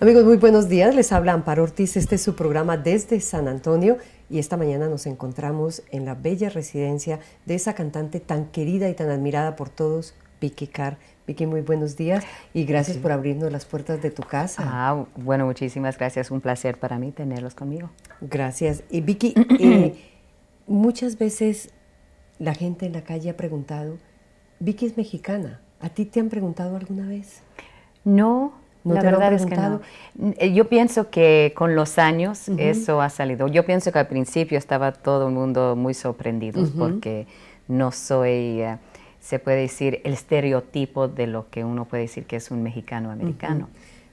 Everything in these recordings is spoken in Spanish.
Amigos, muy buenos días. Les habla Amparo Ortiz. Este es su programa desde San Antonio y esta mañana nos encontramos en la bella residencia de esa cantante tan querida y tan admirada por todos, Vicky Carr. Vicky, muy buenos días y gracias por abrirnos las puertas de tu casa. Ah, bueno, muchísimas gracias. Un placer para mí tenerlos conmigo. Gracias. Y Vicky, eh, muchas veces la gente en la calle ha preguntado, Vicky es mexicana. ¿A ti te han preguntado alguna vez? No, la verdad es que no. Eh, yo pienso que con los años eso ha salido. Yo pienso que al principio estaba todo el mundo muy sorprendido porque no soy, eh, se puede decir, el estereotipo de lo que uno puede decir que es un mexicano americano.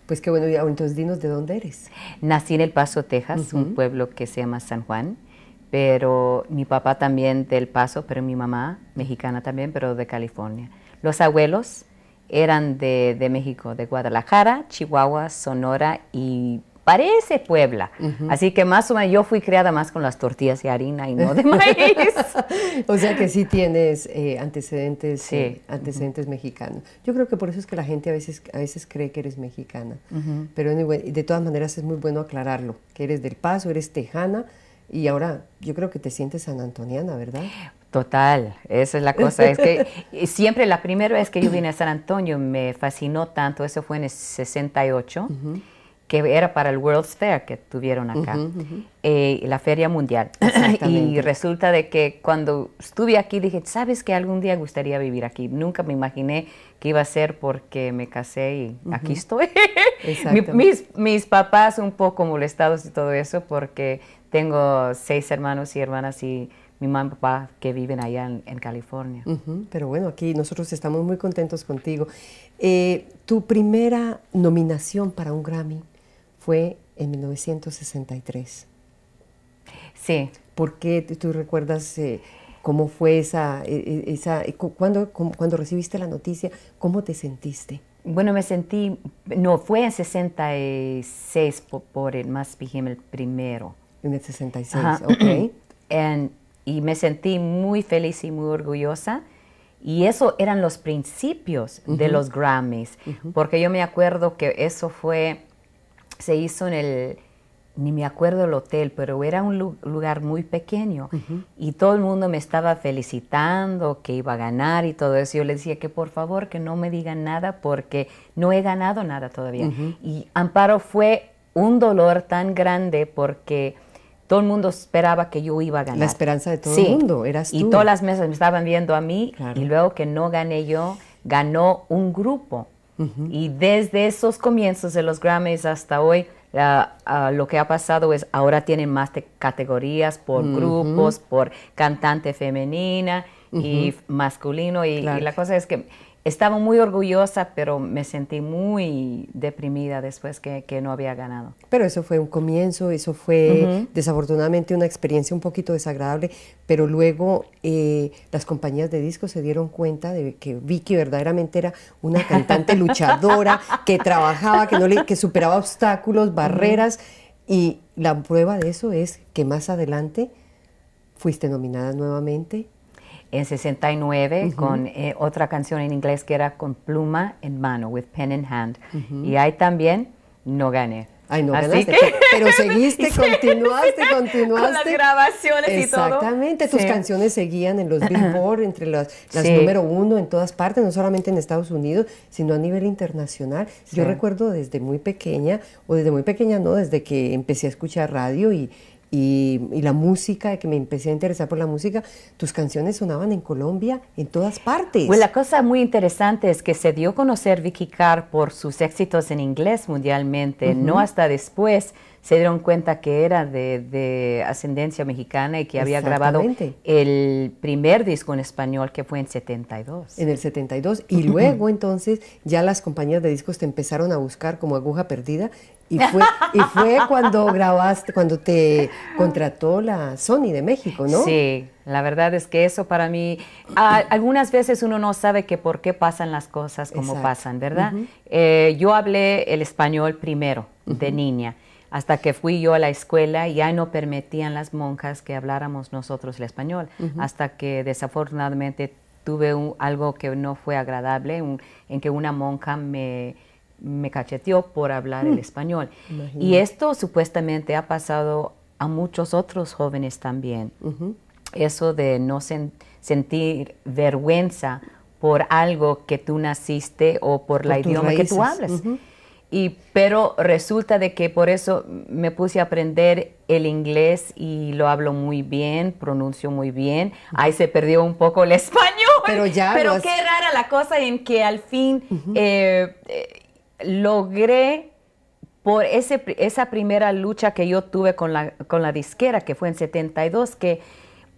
Pues qué bueno, entonces dinos de dónde eres. Nací en El Paso, Texas, un pueblo que se llama San Juan, pero mi papá también del Paso, pero mi mamá mexicana también, pero de California. Los abuelos eran de, de México, de Guadalajara, Chihuahua, Sonora y parece Puebla. Así que más o menos yo fui criada más con las tortillas de harina y no de maíz. o sea que sí tienes eh, antecedentes, sí. Eh, antecedentes mexicanos. Yo creo que por eso es que la gente a veces, a veces cree que eres mexicana. Pero de todas maneras es muy bueno aclararlo, que eres del Paso, eres tejana. Y ahora yo creo que te sientes sanantoniana, ¿verdad? Total, esa es la cosa. Es que siempre la primera vez que yo vine a San Antonio me fascinó tanto, eso fue en el 68, que era para el World's Fair que tuvieron acá, eh, la Feria Mundial. Y resulta de que cuando estuve aquí dije, sabes que algún día gustaría vivir aquí. Nunca me imaginé que iba a ser porque me casé y aquí estoy. mis, mis papás un poco molestados y todo eso porque tengo seis hermanos y hermanas y mi mamá y papá que viven allá en, California. pero bueno, aquí nosotros estamos muy contentos contigo. Eh, tu primera nominación para un Grammy fue en 1963. Sí. ¿Por qué tú recuerdas eh, cómo fue esa, e, e, esa e, cuando, cuando recibiste la noticia, cómo te sentiste? Bueno, me sentí, no, fue en 66 por, por el Más el primero. En el 66, ok. y me sentí muy feliz y muy orgullosa. Y eso eran los principios de los Grammys, porque yo me acuerdo que eso fue, se hizo en el, ni me acuerdo el hotel, pero era un lugar muy pequeño y todo el mundo me estaba felicitando que iba a ganar y todo eso. Yo le decía que por favor que no me digan nada porque no he ganado nada todavía. Y Amparo fue un dolor tan grande porque todo el mundo esperaba que yo iba a ganar. La esperanza de todo el mundo, eras tú. Y todas las mesas me estaban viendo a mí y luego que no gané yo, ganó un grupo. Y desde esos comienzos de los Grammys hasta hoy, ah, lo que ha pasado es ahora tienen más categorías por grupos, por cantante femenina y masculino. y la cosa es que estaba muy orgullosa, pero me sentí muy deprimida después que, no había ganado. Pero eso fue un comienzo, eso fue desafortunadamente una experiencia un poquito desagradable, pero luego eh, las compañías de disco se dieron cuenta de que Vicky verdaderamente era una cantante luchadora, que trabajaba, que, no que superaba obstáculos, barreras, y la prueba de eso es que más adelante fuiste nominada nuevamente en 69 con eh, otra canción en inglés que era con pluma en mano, with pen in hand. Y ahí también no gané. Ay, no ganaste, pero seguiste, continuaste, continuaste. Con las grabaciones y todo. Exactamente, tus canciones seguían en los Billboard, entre las, número uno en todas partes, no solamente en Estados Unidos, sino a nivel internacional. Yo recuerdo desde muy pequeña, o desde muy pequeña no, desde que empecé a escuchar radio y, y, la música, que me empecé a interesar por la música, tus canciones sonaban en Colombia, en todas partes. Pues la cosa muy interesante es que se dio a conocer Vicky Carr por sus éxitos en inglés mundialmente, no hasta después se dieron cuenta que era de, ascendencia mexicana y que había grabado el primer disco en español que fue en 72. En el 72 y luego entonces ya las compañías de discos te empezaron a buscar como aguja perdida y fue, y fue cuando grabaste, cuando te contrató la Sony de México, ¿no? Sí, la verdad es que eso para mí, algunas veces uno no sabe que por qué pasan las cosas como pasan, ¿verdad? Eh, yo hablé el español primero de niña hasta que fui yo a la escuela ya no permitían las monjas que habláramos nosotros el español, hasta que desafortunadamente tuve algo que no fue agradable, en que una monja me, cacheteó por hablar el mm. español. Y esto supuestamente ha pasado a muchos otros jóvenes también. Eso de no sentir vergüenza por algo que tú naciste o por, la idioma que tú hablas. Y, pero resulta de que por eso me puse a aprender el inglés y lo hablo muy bien, pronuncio muy bien. Ahí se perdió un poco el español. Pero ya. Pero qué rara la cosa en que al fin eh, eh, logré por ese, esa primera lucha que yo tuve con la, con la disquera, que fue en 72, que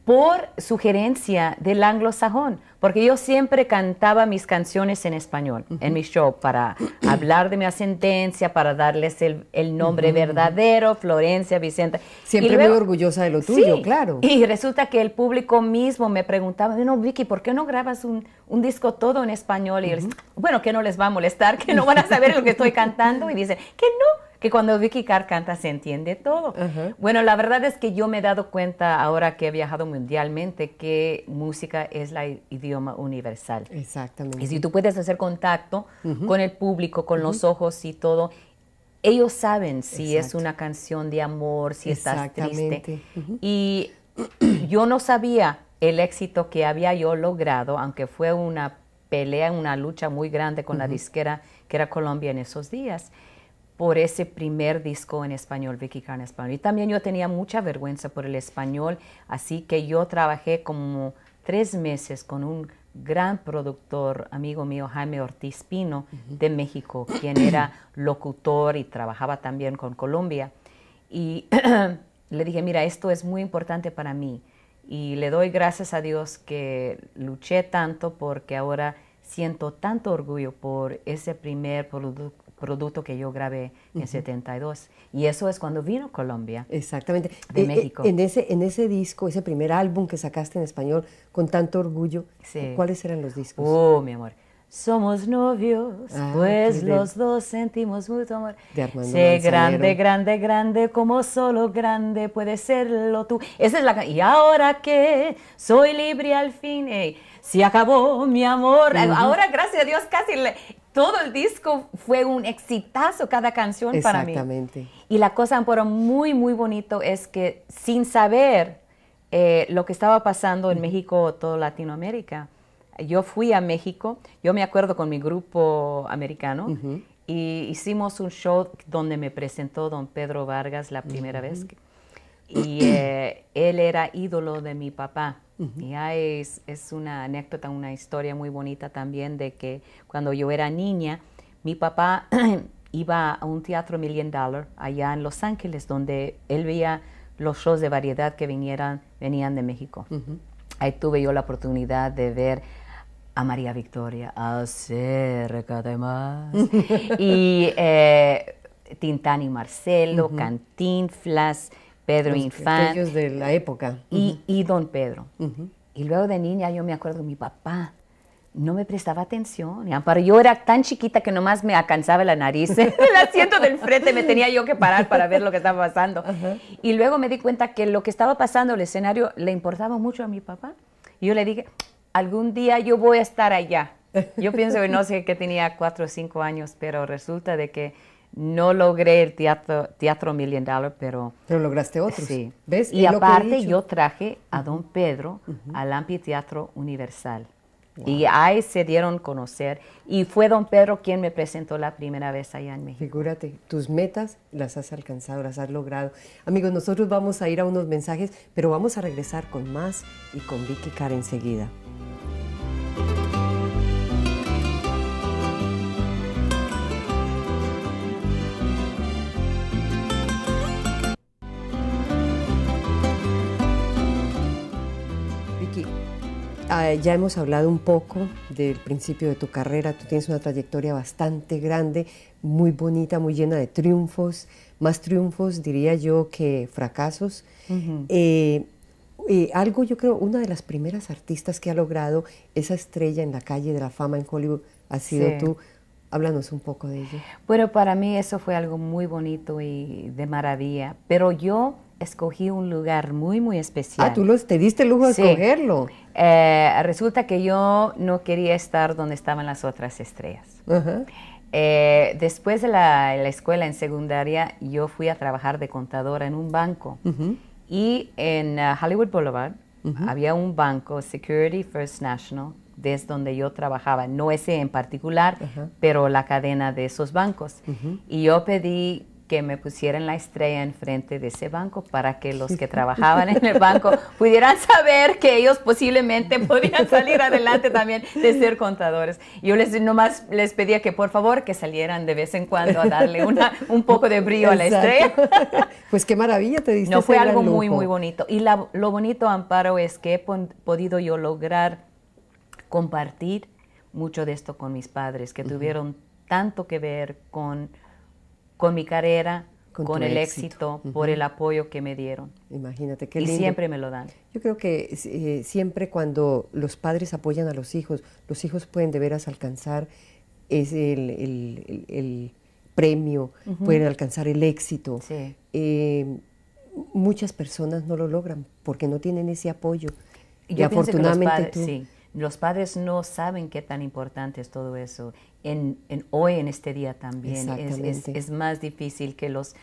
por sugerencia del anglosajón, porque yo siempre cantaba mis canciones en español, en mi show, para hablar de mi ascendencia, para darles el, nombre verdadero, Florencia, Vicenta. Siempre muy orgullosa de lo tuyo, claro. Y resulta que el público mismo me preguntaba, no, Vicky, ¿por qué no grabas un, disco todo en español? Y yo bueno, que no les va a molestar, que no van a saber lo que estoy cantando. Y dicen, que no, y cuando Vicky Carr canta se entiende todo. Bueno, la verdad es que yo me he dado cuenta ahora que he viajado mundialmente que música es la idioma universal. Exactamente. Y si tú puedes hacer contacto con el público, con los ojos y todo, ellos saben si es una canción de amor, si estás triste. Y yo no sabía el éxito que había yo logrado, aunque fue una pelea, una lucha muy grande con la disquera que era Colombia en esos días por ese primer disco en español, Vicky Carr español. Y también yo tenía mucha vergüenza por el español, así que yo trabajé como tres meses con un gran productor, amigo mío, Jaime Ortiz Pino, de México, quien era locutor y trabajaba también con Colombia. Y le dije, mira, esto es muy importante para mí. Y le doy gracias a Dios que luché tanto porque ahora siento tanto orgullo por ese primer productor producto que yo grabé en 72. Y eso es cuando vino Colombia. Exactamente. De eh, eh, México. en ese, en ese disco, ese primer álbum que sacaste en español con tanto orgullo, ¿cuáles eran los discos? Oh, mi amor. Somos novios, ah, pues los dos sentimos mucho amor. De sé grande, grande, grande, como solo grande puede serlo tú. Esa es la Y ahora que soy libre al fin, y se acabó mi amor. Ahora, gracias a Dios, casi le, todo el disco fue un exitazo, cada canción para mí. Exactamente. Y la cosa pero muy, muy bonito es que sin saber eh, lo que estaba pasando en México o toda Latinoamérica, yo fui a México, yo me acuerdo con mi grupo americano, y hicimos un show donde me presentó don Pedro Vargas la primera vez y eh, él era ídolo de mi papá. Y ah, es, una anécdota, una historia muy bonita también de que cuando yo era niña, mi papá iba a un teatro Million Dollar allá en Los Ángeles, donde él veía los shows de variedad que vinieran, venían de México. Ahí tuve yo la oportunidad de ver a María Victoria, de más. y eh, Tintán y Marcelo, Cantinflas. Pedro Infante, Infante. de la época. Y, y Don Pedro. Y luego de niña yo me acuerdo mi papá no me prestaba atención. Amparo, yo era tan chiquita que nomás me alcanzaba la nariz. el asiento del frente me tenía yo que parar para ver lo que estaba pasando. Y luego me di cuenta que lo que estaba pasando, el escenario, le importaba mucho a mi papá. Y yo le dije, algún día yo voy a estar allá. Yo pienso que no sé que tenía cuatro o cinco años, pero resulta de que no logré el teatro, teatro Million Dollar, pero... Pero lograste otro. Sí. ¿Ves? Y aparte yo traje a Don Pedro al Ampiteatro Universal. Y ahí se dieron a conocer. Y fue don Pedro quien me presentó la primera vez allá en México. Figúrate, tus metas las has alcanzado, las has logrado. Amigos, nosotros vamos a ir a unos mensajes, pero vamos a regresar con más y con Vicky Cara enseguida. Eh, ya hemos hablado un poco del principio de tu carrera. Tú tienes una trayectoria bastante grande, muy bonita, muy llena de triunfos, más triunfos, diría yo, que fracasos. Eh, eh, algo, yo creo, una de las primeras artistas que ha logrado esa estrella en la calle de la fama en Hollywood ha sido tú. Háblanos un poco de ello. Bueno, para mí eso fue algo muy bonito y de maravilla, pero yo escogí un lugar muy, muy especial. Ah, tú te diste el lujo de sí. escogerlo. Eh, resulta que yo no quería estar donde estaban las otras estrellas. Eh, después de la, escuela en secundaria, yo fui a trabajar de contadora en un banco. Y en uh, Hollywood Boulevard había un banco, Security First National, desde donde yo trabajaba, no ese en particular, pero la cadena de esos bancos. Y yo pedí que me pusieran la estrella enfrente de ese banco para que los que trabajaban en el banco pudieran saber que ellos posiblemente podían salir adelante también de ser contadores. Yo les nomás les pedía que por favor que salieran de vez en cuando a darle una, un poco de brillo a la estrella. Pues qué maravilla te diste. No fue algo muy muy bonito y lo bonito Amparo es que he podido yo lograr compartir mucho de esto con mis padres que tuvieron tanto que ver con con mi carrera, con, el éxito, por el apoyo que me dieron. Imagínate qué lindo. Y siempre me lo dan. Yo creo que eh, siempre cuando los padres apoyan a los hijos, los hijos pueden de veras alcanzar es el, premio, pueden alcanzar el éxito. Eh, muchas personas no lo logran porque no tienen ese apoyo. y afortunadamente tú, los padres no saben qué tan importante es todo eso. En, hoy, en este día también, es, más difícil que los,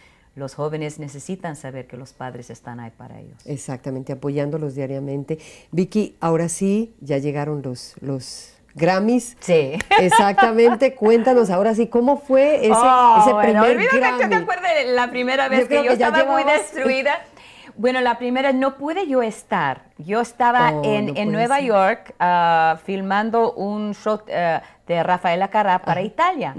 jóvenes necesitan saber que los padres están ahí para ellos. Exactamente, apoyándolos diariamente. Vicky, ahora sí, ya llegaron los, los Grammys. Sí. Exactamente. Cuéntanos ahora sí, ¿cómo fue ese, oh, primer la primera vez que yo estaba muy destruida bueno, la primera no pude yo estar. Yo estaba oh, en, Nueva York ah, filmando un show eh, de Rafaela Carrá para ah, Italia.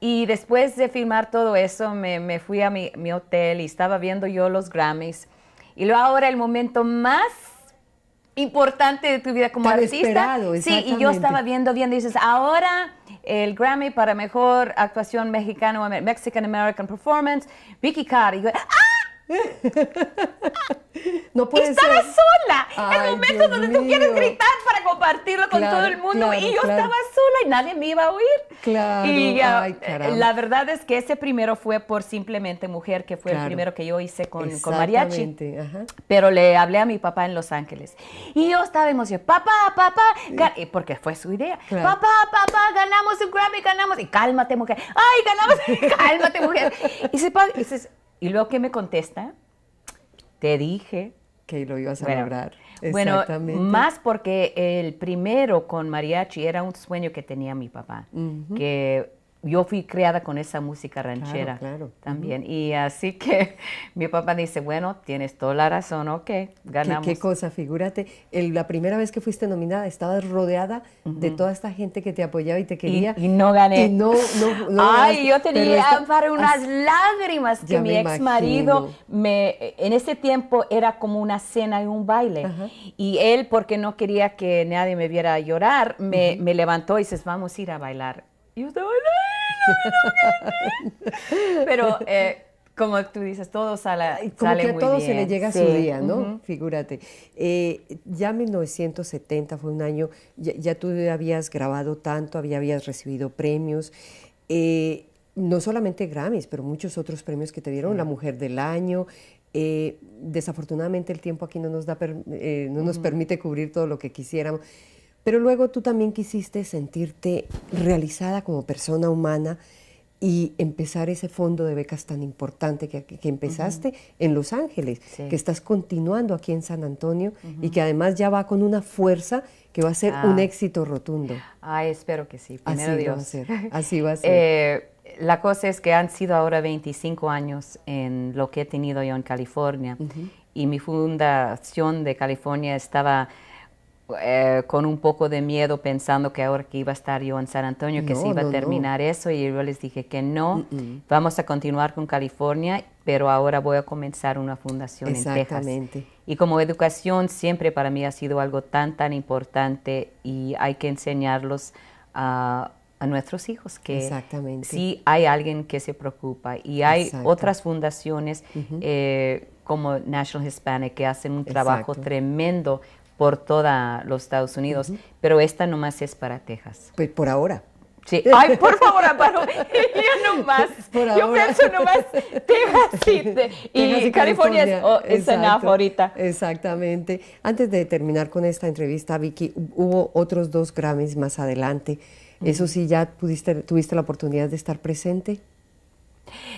Y después de filmar todo eso, me, fui a mi, hotel y estaba viendo yo los Grammys. Y luego ahora el momento más importante de tu vida como artista. Sí, y yo estaba viendo, viendo, dices, ahora el Grammy para Mejor Actuación Mexicano, Mexican American Performance, Vicky Carr. Y ah, No puede estaba sola. en el momento donde tú quieres gritar para compartirlo con todo el mundo. y yo estaba sola y nadie me iba a oír. Claro. Y ah, eh, la verdad es que ese primero fue por Simplemente Mujer, que fue el primero que yo hice con, mariachi. Pero le hablé a mi papá en Los Ángeles. Y yo estaba emocionada. Papá, papá. Eh, porque fue su idea. Papá, papá, ganamos un Grammy, ganamos. Y cálmate, mujer. Ay, ganamos. cálmate, mujer. Y, se, y y luego, ¿qué me contesta? Te dije. Que lo ibas a lograr. Bueno, más porque el primero con mariachi era un sueño que tenía mi papá, que yo fui criada con esa música ranchera claro, también. Y así que mi papá dice, bueno, tienes toda la razón, ok, ganamos. Qué, cosa, figúrate, la primera vez que fuiste nominada estabas rodeada de toda esta gente que te apoyaba y te quería. Y, no gané. Y no, no, Ay, yo tenía para unas lágrimas que mi ex marido me, en ese tiempo era como una cena y un baile. Y él, porque no quería que nadie me viera llorar, me, me levantó y dices, vamos a ir a bailar y usted, ¡ay, no, no, Pero eh, como tú dices, todo sale, como a todo se le llega a su día, ¿no? Figúrate. Eh, ya 1970 fue un año, ya, tú habías grabado tanto, había, habías recibido premios. Eh, no solamente Grammys, pero muchos otros premios que te dieron, la Mujer del Año. desafortunadamente el tiempo aquí no nos, da no nos permite cubrir todo lo que quisiéramos. Pero luego tú también quisiste sentirte realizada como persona humana y empezar ese fondo de becas tan importante que, empezaste en Los Ángeles, que estás continuando aquí en San Antonio y que además ya va con una fuerza que va a ser un ah. éxito rotundo. Ah, espero que sí, Así Dios. Va a ser. Así va a ser. Eh, la cosa es que han sido ahora 25 años en lo que he tenido yo en California y mi fundación de California estaba eh, con un poco de miedo pensando que ahora que iba a estar yo en San Antonio, que se iba a terminar eso, y yo les dije que no, vamos a continuar con California, pero ahora voy a comenzar una fundación en Texas. Y como educación siempre para mí ha sido algo tan, tan importante y hay que enseñarlos a... nuestros hijos, que Exactamente. sí hay alguien que se preocupa. Y hay otras fundaciones eh, como National Hispanic que hacen un trabajo tremendo por toda los Estados Unidos, pero esta nomás es para Texas. Pues por ahora. Sí. Ay, por favor, Amparo, yo nomás, yo pienso nomás Texas y, y, California, es, oh, es ahorita. Exactamente. Antes de terminar con esta entrevista, Vicky, hubo otros dos Grammys más adelante. ¿Eso sí ya pudiste, tuviste la oportunidad de estar presente?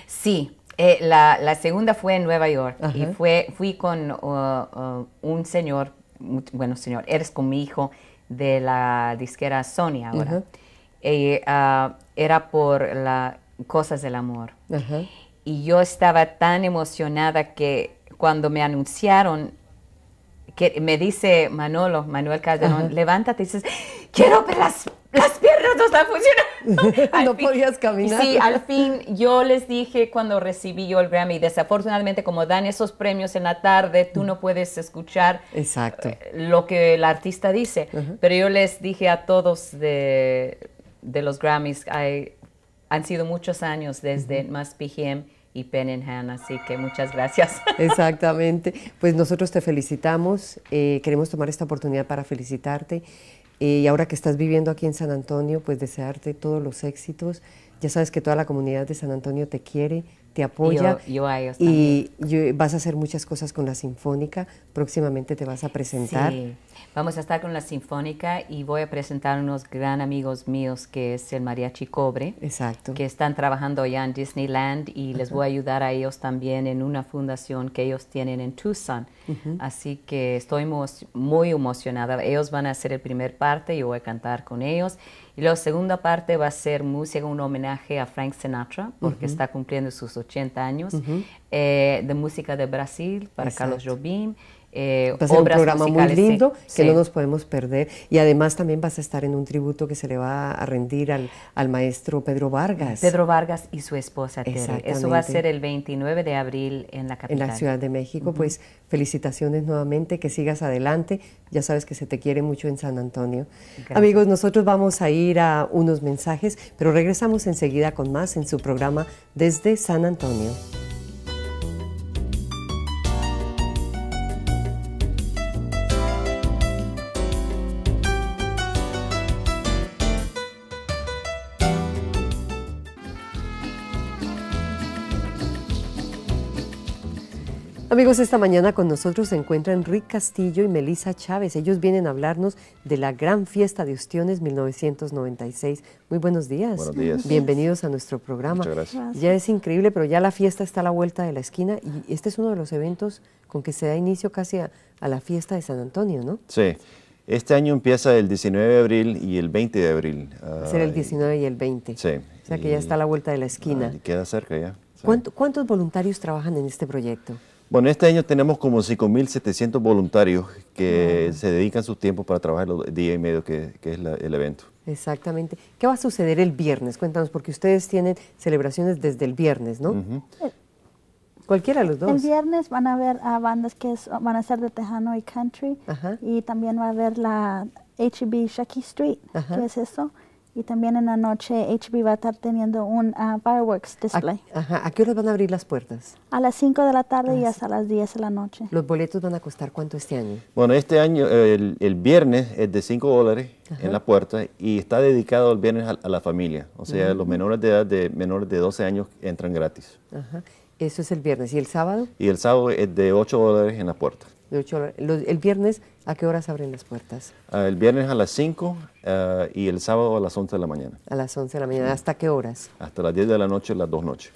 Sí, eh, la, segunda fue en Nueva York y fue, fui con uh, uh, un señor bueno señor, eres con mi hijo de la disquera Sony ahora. Eh, ah, era por las cosas del amor. Y yo estaba tan emocionada que cuando me anunciaron que me dice Manolo, Manuel Calderón, levántate y dices, quiero ver las, las piernas, no están funcionando. no podías caminar. Sí, al fin yo les dije cuando recibí yo el Grammy, desafortunadamente como dan esos premios en la tarde, tú no puedes escuchar Exacto. Eh, lo que el artista dice. Pero yo les dije a todos de, de los Grammys, hay, han sido muchos años desde uh y Pen así que muchas gracias. Exactamente. Pues nosotros te felicitamos, eh, queremos tomar esta oportunidad para felicitarte. Eh, y ahora que estás viviendo aquí en San Antonio, pues desearte todos los éxitos. Ya sabes que toda la comunidad de San Antonio te quiere, te apoya. Yo, a ellos y vas a hacer muchas cosas con la Sinfónica. Próximamente te vas a presentar. Sí. Vamos a estar con la Sinfónica y voy a presentar unos gran amigos míos que es el Mariachi Cobre. Exacto. Que están trabajando allá en Disneyland y les voy a ayudar a ellos también en una fundación que ellos tienen en Tucson. Así que estoy muy emocionada. Ellos van a hacer el primer parte, yo voy a cantar con ellos. Y la segunda parte va a ser música, un homenaje a Frank Sinatra, porque está cumpliendo sus 80 años, eh, de música de Brasil para Carlos Jobim eh, va a ser un programa muy lindo que no nos podemos perder y además también vas a estar en un tributo que se le va a rendir al, al maestro Pedro Vargas. Pedro Vargas y su esposa Tere. Eso va a ser el 29 de abril en la capital. En la Ciudad de México, pues felicitaciones nuevamente, que sigas adelante. Ya sabes que se te quiere mucho en San Antonio. Amigos, nosotros vamos a ir a unos mensajes, pero regresamos enseguida con más en su programa desde San Antonio. Amigos, esta mañana con nosotros se encuentran Rick Castillo y melissa Chávez. Ellos vienen a hablarnos de la gran fiesta de Ostiones 1996. Muy buenos días. Buenos días. Bienvenidos a nuestro programa. Muchas gracias. Ya es increíble, pero ya la fiesta está a la vuelta de la esquina y este es uno de los eventos con que se da inicio casi a, la fiesta de San Antonio, ¿no? Sí. Este año empieza el 19 de abril y el 20 de abril. Será el 19 y el 20. Sí. O sea que ya está a la vuelta de la esquina. queda cerca ya. ¿Cuántos voluntarios trabajan en este proyecto? Bueno, este año tenemos como 5.700 voluntarios que se dedican su tiempo para trabajar los día y medio que, es el evento. Exactamente. ¿Qué va a suceder el viernes? Cuéntanos, porque ustedes tienen celebraciones desde el viernes, ¿no? Eh, Cualquiera de los dos. El viernes van a haber a ah, bandas que van a ser de Tejano y Country. Y también va a haber la HB Shaky Street, ¿Qué es eso y también en la noche HB va a estar teniendo un ah, fireworks display. A, ajá. ¿A qué hora van a abrir las puertas? A las 5 de la tarde y hasta las 10 de la noche. ¿Los boletos van a costar cuánto este año? Bueno, este año, el, viernes es de 5 dólares en la puerta y está dedicado el viernes a, la familia. O sea, mm. los menores de edad, de menores de 12 años entran gratis. Ajá. Eso es el viernes. ¿Y el sábado? Y el sábado es de 8 dólares en la puerta el viernes, ¿a qué horas abren las puertas? Ah, el viernes a las 5 ah, y el sábado a las 11 de la mañana. A las 11 de la mañana. ¿Hasta qué horas? Hasta las 10 de la noche, las 2 noches.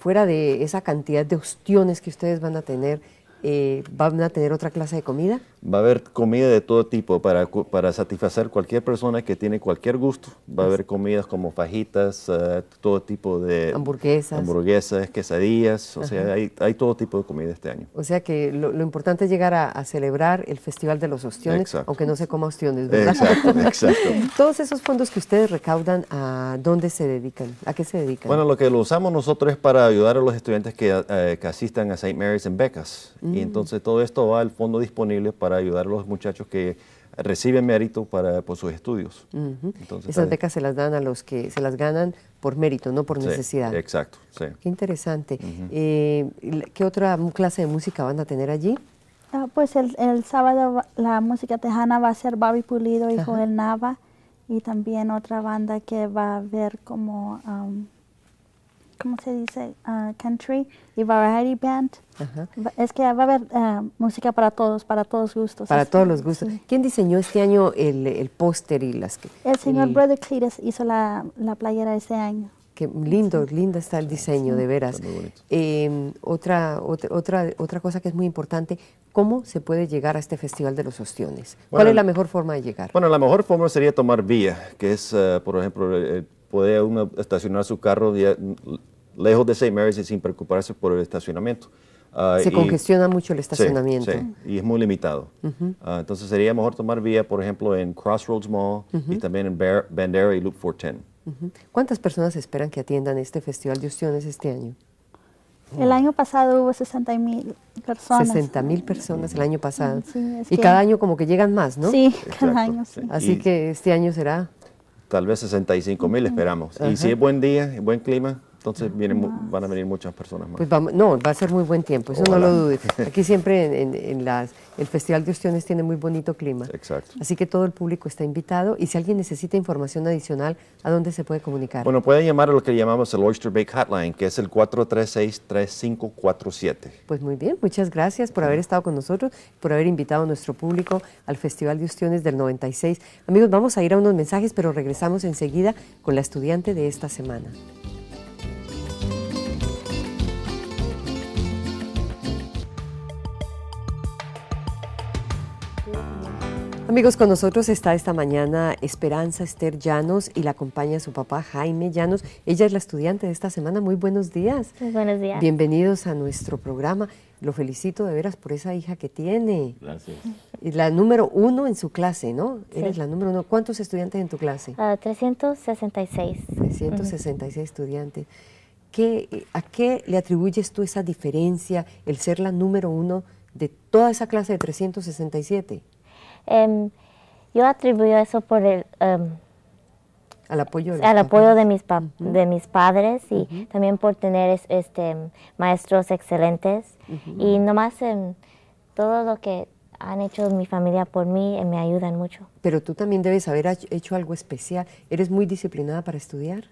Fuera de esa cantidad de opciones que ustedes van a tener, eh, ¿Van a tener otra clase de comida? Va a haber comida de todo tipo para, para satisfacer cualquier persona que tiene cualquier gusto. Va a haber comidas como fajitas, eh, todo tipo de... Hamburguesas. Hamburguesas, quesadillas, o sea, hay, todo tipo de comida este año. O sea que lo, importante es llegar a, celebrar el Festival de los Ostiones, aunque no se coma ostiones, ¿verdad? Exacto, Todos esos fondos que ustedes recaudan, ¿a dónde se dedican? ¿A qué se dedican? Bueno, lo que lo usamos nosotros es para ayudar a los estudiantes que, eh, que asistan a St. Mary's en becas. Y mm. entonces todo esto va al fondo disponible para ayudar a los muchachos que reciben mérito para, por sus estudios. entonces, Esas becas se las dan a los que se las ganan por mérito, no por necesidad. Exacto. Sí. Qué interesante. Eh, ¿Qué otra clase de música van a tener allí? Ah, pues el, el, sábado la música tejana va a ser Bobby Pulido y Joel Nava y también otra banda que va a ver como ¿cómo se dice? Ah, country y variety band. Es que va a haber ah, música para todos, para todos gustos. Para todos los gustos. ¿Quién diseñó este año el, el póster y las El señor Brother Cletus hizo la, la playera este año. Qué lindo, lindo está el diseño, de veras. Eh, otra, otra, otra, cosa que es muy importante, ¿cómo se puede llegar a este Festival de los Ostiones? ¿Cuál es la mejor forma de llegar? Bueno, la mejor forma sería tomar vía, que es, eh, por ejemplo, el eh, puede uno estacionar su carro lejos de St. Mary's y sin preocuparse por el estacionamiento. Ah, Se congestiona mucho el estacionamiento. Sí, y es muy limitado. Ah, entonces sería mejor tomar vía, por ejemplo, en Crossroads Mall y también en Bandera y Loop 410. ¿Cuántas personas esperan que atiendan este Festival de Opciones este año? El año pasado hubo 60 mil personas. 60 mil personas el año pasado. y cada año como que llegan más, ¿no? Sí, cada año, sí. Así que este año será tal vez 65 mil esperamos. Y si es buen día, buen clima, entonces vienen, van a venir muchas personas más. Pues no, va a ser muy buen tiempo, eso no lo dudes. Aquí siempre en, las, el Festival de Ostiones tiene muy bonito clima. Exacto. Así que todo el público está invitado y si alguien necesita información adicional, ¿a dónde se puede comunicar? Bueno, pueden llamar a lo que llamamos el Oyster Bake Hotline, que es el 436-3547. Pues muy bien, muchas gracias por haber estado con nosotros, por haber invitado a nuestro público al Festival de Ostiones del 96. Amigos, vamos a ir a unos mensajes, pero regresamos enseguida con la estudiante de esta semana. Amigos, con nosotros está esta mañana Esperanza Esther Llanos y la acompaña su papá Jaime Llanos. Ella es la estudiante de esta semana. Muy buenos días. Muy buenos días. Bienvenidos a nuestro programa. Lo felicito de veras por esa hija que tiene. Gracias. La número uno en su clase, ¿no? Sí. Eres la número uno. ¿Cuántos estudiantes en tu clase? Ah, seis. 366. 366 estudiantes. ¿Qué, ¿A qué le atribuyes tú esa diferencia, el ser la número uno de toda esa clase de 367? Em, yo atribuyo eso por el... Em, al apoyo de, al apoyo de mis, de mis padres y también por tener este, maestros excelentes. Y nomás más em, todo lo que han hecho mi familia por mí eh, me ayudan mucho. Pero tú también debes haber hecho algo especial. ¿Eres muy disciplinada para estudiar?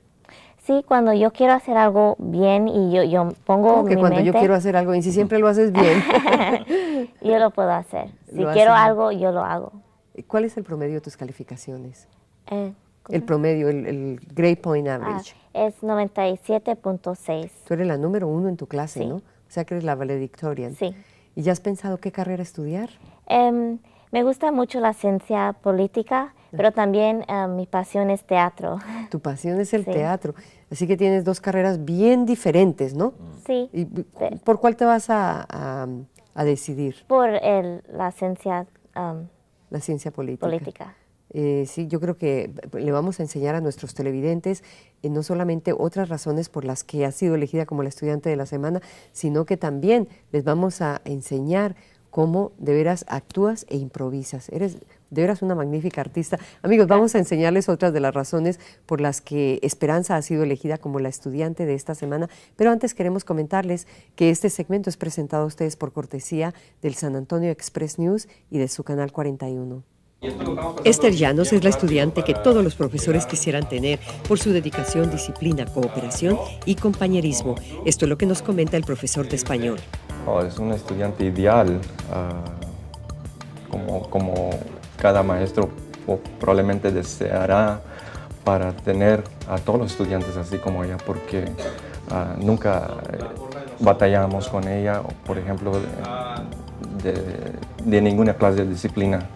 Sí, cuando yo quiero hacer algo bien y yo, yo pongo Como que cuando yo quiero hacer algo bien, si siempre lo haces bien. yo lo puedo hacer. Si quiero algo, yo lo hago. ¿Cuál es el promedio de tus calificaciones? Eh, el promedio, el, grade point ah, average. es 97.6. Tú eres la número uno en tu clase, ¿no? O sea que eres la valedictoria. Sí. ¿Y ya has pensado qué carrera estudiar? Em, me gusta mucho la ciencia política, ah. pero también eh, mi pasión es teatro. Ah, tu pasión es el teatro. Así que tienes dos carreras bien diferentes, ¿no? Mm. Sí. ¿Por cuál te vas a, decidir? Por la ciencia... la ciencia política. política. Eh, sí, yo creo que le vamos a enseñar a nuestros televidentes eh, no solamente otras razones por las que ha sido elegida como la estudiante de la semana, sino que también les vamos a enseñar cómo de veras actúas e improvisas. Eres de veras una magnífica artista. Amigos, vamos a enseñarles otras de las razones por las que Esperanza ha sido elegida como la estudiante de esta semana, pero antes queremos comentarles que este segmento es presentado a ustedes por cortesía del San Antonio Express News y de su canal 41. Esther Llanos es la estudiante que todos los profesores quisieran tener por su dedicación, disciplina, cooperación y compañerismo. Esto es lo que nos comenta el profesor de español es un estudiante ideal, ah, como, cada maestro probablemente deseará para tener a todos los estudiantes así como ella, porque ah, nunca eh, batallamos con ella, por ejemplo, de ninguna clase de disciplina.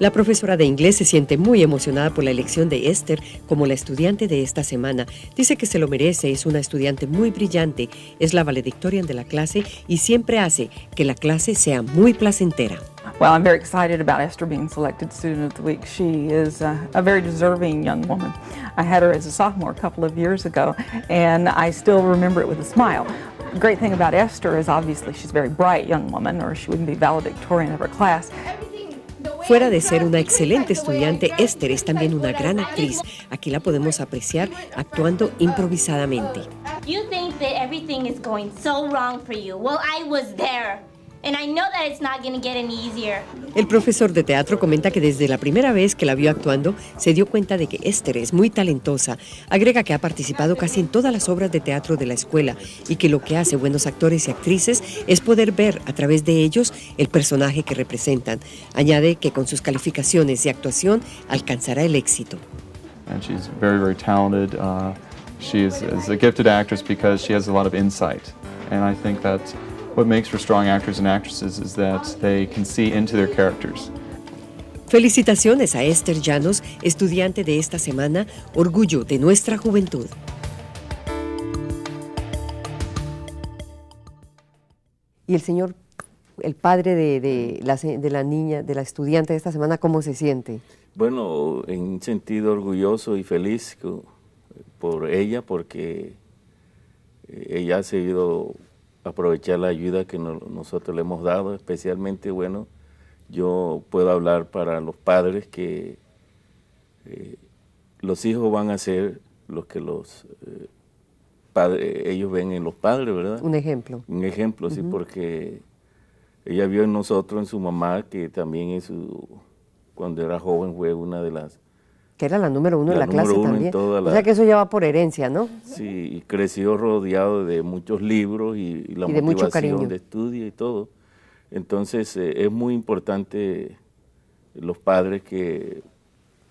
La profesora de inglés se siente muy emocionada por la elección de Esther como la estudiante de esta semana. Dice que se lo merece, es una estudiante muy brillante, es la valedictorian de la clase y siempre hace que la clase sea muy placentera. Well, I'm very excited about Esther being selected Student of the Week. She is uh, a, very deserving young woman. I had her as a sophomore a couple of years ago, and I still remember it with a smile. great thing about Esther is obviously she's a very bright young woman, or she wouldn't be valedictorian of her class. Fuera de ser una excelente estudiante, Esther es también una gran actriz. Aquí la podemos apreciar actuando improvisadamente. was there. El profesor de teatro comenta que desde la primera vez que la vio actuando se dio cuenta de que Esther es muy talentosa. Agrega que ha participado casi en todas las obras de teatro de la escuela y que lo que hace buenos actores y actrices es poder ver a través de ellos el personaje que representan. Añade que con sus calificaciones y actuación alcanzará el éxito. insight. What makes for strong actors and actresses is that they can see into their characters. Felicitaciones a Esther Llanos, estudiante de esta semana, orgullo de nuestra juventud. Y el señor, el padre de, de, la, de, la, niña, de la estudiante de esta semana, ¿cómo se siente? Bueno, en un sentido orgulloso y feliz por ella, porque eh, ella ha seguido aprovechar la ayuda que nosotros le hemos dado, especialmente, bueno, yo puedo hablar para los padres que eh, los hijos van a ser los que los eh, ellos ven en los padres, ¿verdad? Un ejemplo. Un ejemplo, sí, porque ella vio en nosotros, en su mamá, que también cuando era joven fue una de las que era la número uno en la clase también. O sea que eso ya va por herencia, ¿no? Sí, y creció rodeado de muchos libros y, la de motivación de estudio y todo. Entonces eh, es muy importante los padres que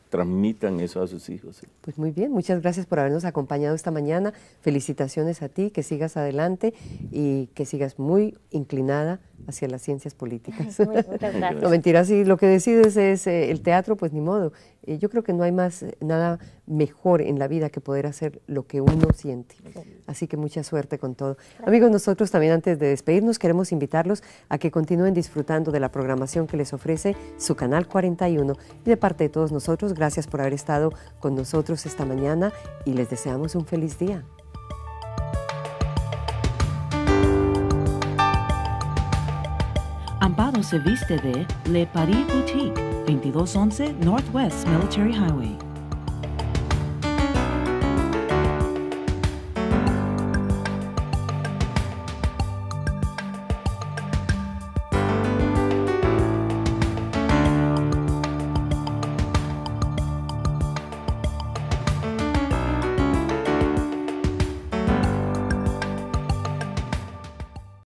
transmitan eso a sus hijos. Pues muy bien, muchas gracias por habernos acompañado esta mañana. Felicitaciones a ti, que sigas adelante y que sigas muy inclinada hacia las ciencias políticas. muchas gracias. No mentiras, si lo que decides es eh, el teatro, pues ni modo. Eh, yo creo que no hay más nada mejor en la vida que poder hacer lo que uno siente. Así que mucha suerte con todo. Amigos, nosotros también antes de despedirnos queremos invitarlos a que continúen disfrutando de la programación que les ofrece su canal 41. Y de parte de todos nosotros, gracias por haber estado con nosotros esta mañana y les deseamos un feliz día. Amparo se viste de Le Paris Boutique, 2211 Northwest Military Highway.